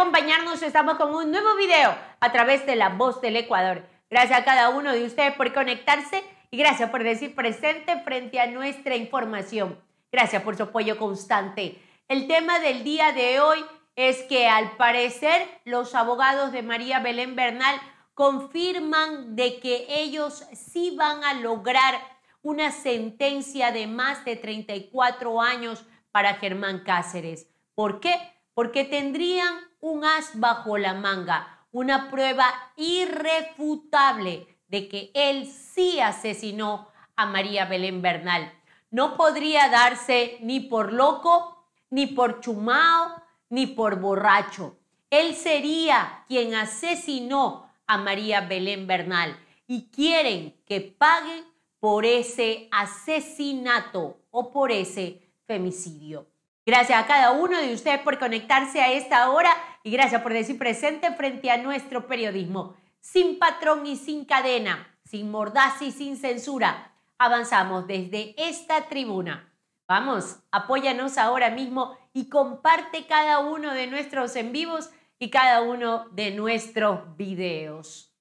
acompañarnos. Estamos con un nuevo video a través de La Voz del Ecuador. Gracias a cada uno de ustedes por conectarse y gracias por decir presente frente a nuestra información. Gracias por su apoyo constante. El tema del día de hoy es que al parecer los abogados de María Belén Bernal confirman de que ellos sí van a lograr una sentencia de más de 34 años para Germán Cáceres. ¿Por qué? Porque tendrían un as bajo la manga, una prueba irrefutable de que él sí asesinó a María Belén Bernal. No podría darse ni por loco, ni por chumao, ni por borracho. Él sería quien asesinó a María Belén Bernal y quieren que paguen por ese asesinato o por ese femicidio. Gracias a cada uno de ustedes por conectarse a esta hora y gracias por decir presente frente a nuestro periodismo. Sin patrón y sin cadena, sin mordaz y sin censura, avanzamos desde esta tribuna. Vamos, apóyanos ahora mismo y comparte cada uno de nuestros en vivos y cada uno de nuestros videos.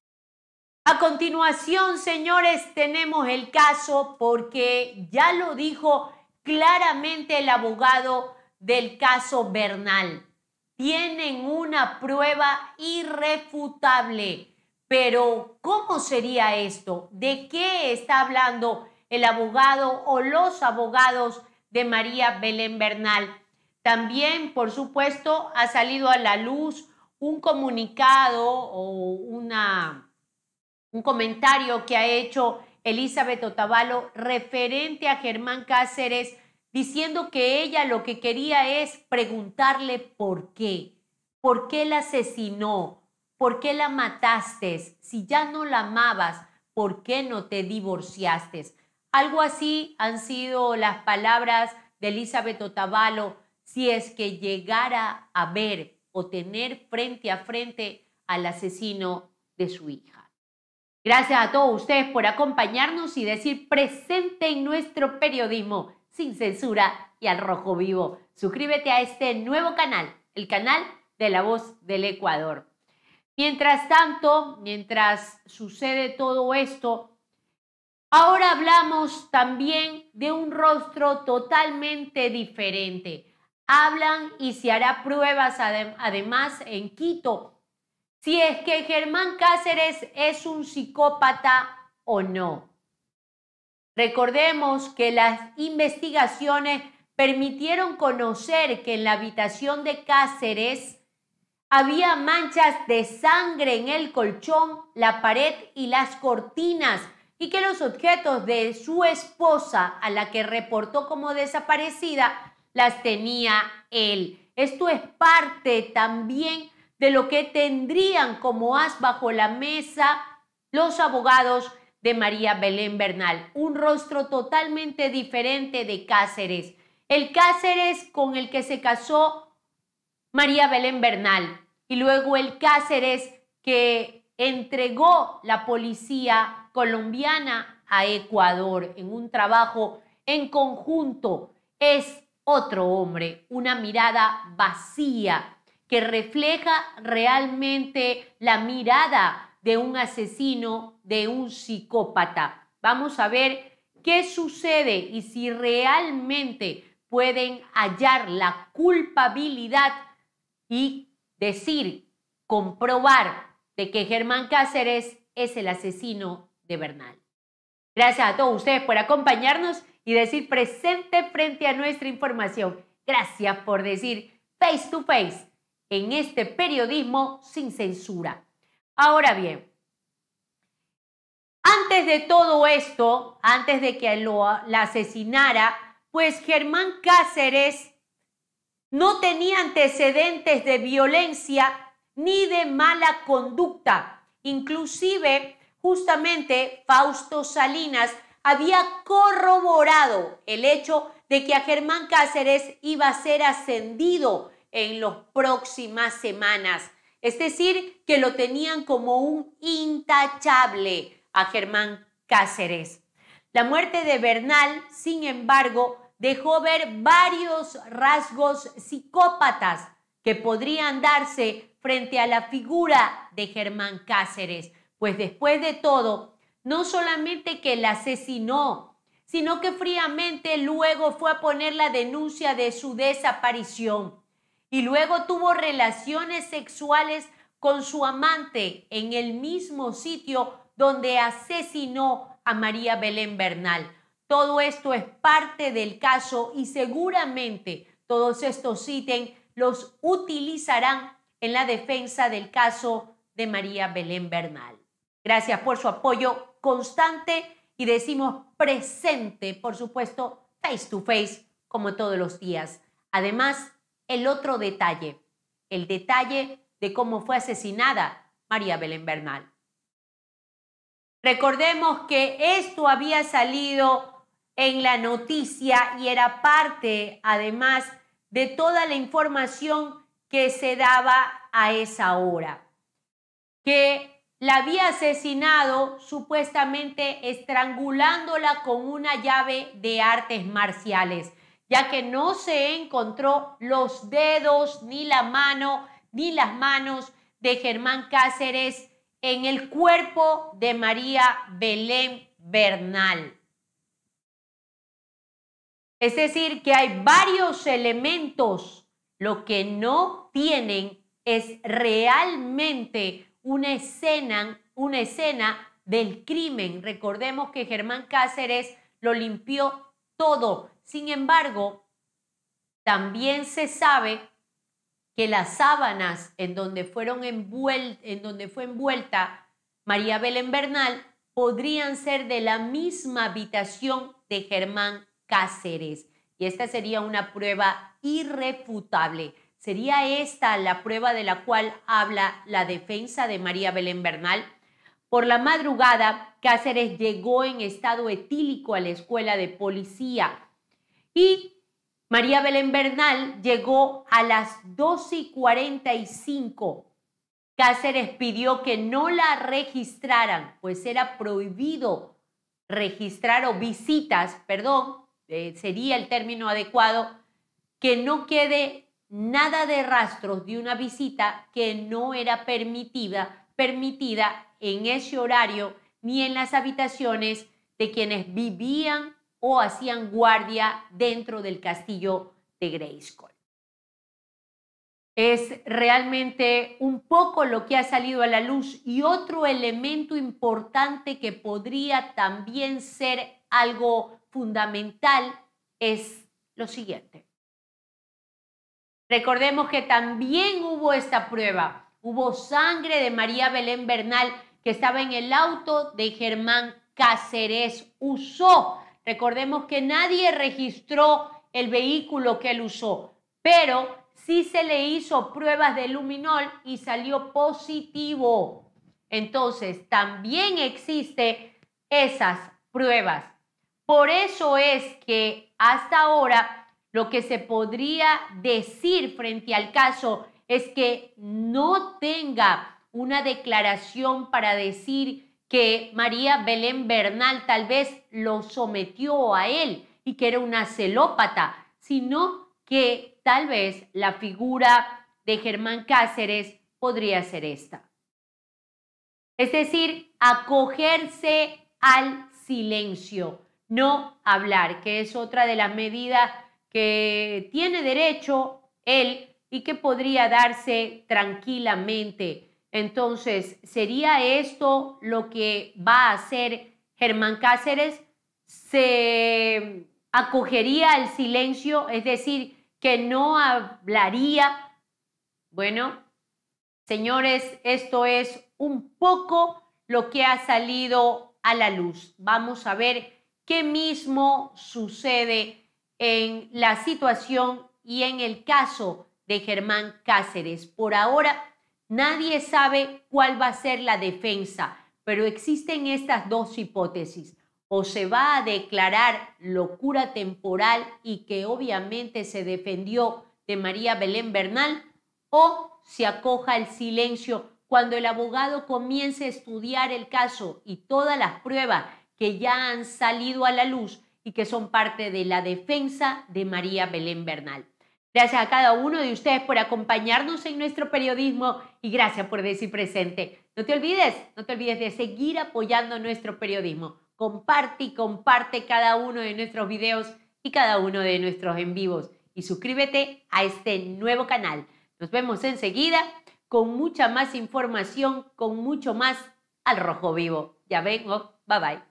A continuación, señores, tenemos el caso porque ya lo dijo claramente el abogado del caso Bernal tienen una prueba irrefutable. Pero, ¿cómo sería esto? ¿De qué está hablando el abogado o los abogados de María Belén Bernal? También, por supuesto, ha salido a la luz un comunicado o una, un comentario que ha hecho Elizabeth Otavalo referente a Germán Cáceres diciendo que ella lo que quería es preguntarle por qué, por qué la asesinó, por qué la mataste, si ya no la amabas, por qué no te divorciaste. Algo así han sido las palabras de Elizabeth Otavalo si es que llegara a ver o tener frente a frente al asesino de su hija. Gracias a todos ustedes por acompañarnos y decir presente en nuestro periodismo sin censura y al rojo vivo. Suscríbete a este nuevo canal, el canal de la voz del Ecuador. Mientras tanto, mientras sucede todo esto, ahora hablamos también de un rostro totalmente diferente. Hablan y se hará pruebas además en Quito si es que Germán Cáceres es un psicópata o no. Recordemos que las investigaciones permitieron conocer que en la habitación de Cáceres había manchas de sangre en el colchón, la pared y las cortinas y que los objetos de su esposa, a la que reportó como desaparecida, las tenía él. Esto es parte también de lo que tendrían como as bajo la mesa los abogados de María Belén Bernal, un rostro totalmente diferente de Cáceres, el Cáceres con el que se casó María Belén Bernal y luego el Cáceres que entregó la policía colombiana a Ecuador en un trabajo en conjunto. Es otro hombre, una mirada vacía que refleja realmente la mirada de un asesino, de un psicópata. Vamos a ver qué sucede y si realmente pueden hallar la culpabilidad y decir, comprobar de que Germán Cáceres es el asesino de Bernal. Gracias a todos ustedes por acompañarnos y decir presente frente a nuestra información. Gracias por decir face to face en este periodismo sin censura. Ahora bien, antes de todo esto, antes de que la asesinara, pues Germán Cáceres no tenía antecedentes de violencia ni de mala conducta. Inclusive, justamente Fausto Salinas había corroborado el hecho de que a Germán Cáceres iba a ser ascendido en las próximas semanas. Es decir, que lo tenían como un intachable a Germán Cáceres. La muerte de Bernal, sin embargo, dejó ver varios rasgos psicópatas que podrían darse frente a la figura de Germán Cáceres, pues después de todo, no solamente que la asesinó, sino que fríamente luego fue a poner la denuncia de su desaparición y luego tuvo relaciones sexuales con su amante en el mismo sitio donde asesinó a María Belén Bernal. Todo esto es parte del caso y seguramente todos estos ítems los utilizarán en la defensa del caso de María Belén Bernal. Gracias por su apoyo constante y decimos presente, por supuesto, face to face, como todos los días. Además, el otro detalle, el detalle de cómo fue asesinada María Belén Bernal. Recordemos que esto había salido en la noticia y era parte, además, de toda la información que se daba a esa hora. Que la había asesinado supuestamente estrangulándola con una llave de artes marciales ya que no se encontró los dedos, ni la mano, ni las manos de Germán Cáceres en el cuerpo de María Belén Bernal. Es decir, que hay varios elementos. Lo que no tienen es realmente una escena, una escena del crimen. Recordemos que Germán Cáceres lo limpió todo, sin embargo, también se sabe que las sábanas en donde, fueron en donde fue envuelta María Belén Bernal podrían ser de la misma habitación de Germán Cáceres. Y esta sería una prueba irrefutable. ¿Sería esta la prueba de la cual habla la defensa de María Belén Bernal? Por la madrugada, Cáceres llegó en estado etílico a la escuela de policía y María Belén Bernal llegó a las 12 y 45. Cáceres pidió que no la registraran, pues era prohibido registrar o visitas, perdón, eh, sería el término adecuado, que no quede nada de rastros de una visita que no era permitida, permitida en ese horario ni en las habitaciones de quienes vivían o hacían guardia dentro del castillo de Grayskull. Es realmente un poco lo que ha salido a la luz y otro elemento importante que podría también ser algo fundamental es lo siguiente. Recordemos que también hubo esta prueba, hubo sangre de María Belén Bernal que estaba en el auto de Germán Cáceres. Usó Recordemos que nadie registró el vehículo que él usó, pero sí se le hizo pruebas de luminol y salió positivo. Entonces, también existe esas pruebas. Por eso es que hasta ahora lo que se podría decir frente al caso es que no tenga una declaración para decir que María Belén Bernal tal vez lo sometió a él y que era una celópata, sino que tal vez la figura de Germán Cáceres podría ser esta. Es decir, acogerse al silencio, no hablar, que es otra de las medidas que tiene derecho él y que podría darse tranquilamente entonces, ¿sería esto lo que va a hacer Germán Cáceres? ¿Se acogería al silencio? Es decir, que no hablaría. Bueno, señores, esto es un poco lo que ha salido a la luz. Vamos a ver qué mismo sucede en la situación y en el caso de Germán Cáceres. Por ahora Nadie sabe cuál va a ser la defensa, pero existen estas dos hipótesis. O se va a declarar locura temporal y que obviamente se defendió de María Belén Bernal, o se acoja el silencio cuando el abogado comience a estudiar el caso y todas las pruebas que ya han salido a la luz y que son parte de la defensa de María Belén Bernal. Gracias a cada uno de ustedes por acompañarnos en nuestro periodismo y gracias por decir presente. No te olvides, no te olvides de seguir apoyando nuestro periodismo. Comparte y comparte cada uno de nuestros videos y cada uno de nuestros en vivos. Y suscríbete a este nuevo canal. Nos vemos enseguida con mucha más información, con mucho más al rojo vivo. Ya vengo. Bye bye.